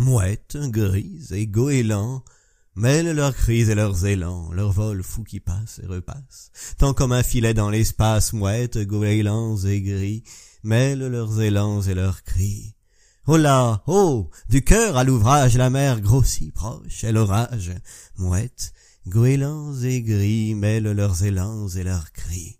mouettes grises et goélands mêlent leurs cris et leurs élans, leur vol fou qui passe et repasse, tant comme un filet dans l'espace, mouettes, goélands et gris, mêlent leurs élans et leurs cris. Oh là, oh, du cœur à l'ouvrage, la mer grossit proche, et l'orage, mouettes, goélands et gris mêlent leurs élans et leurs cris.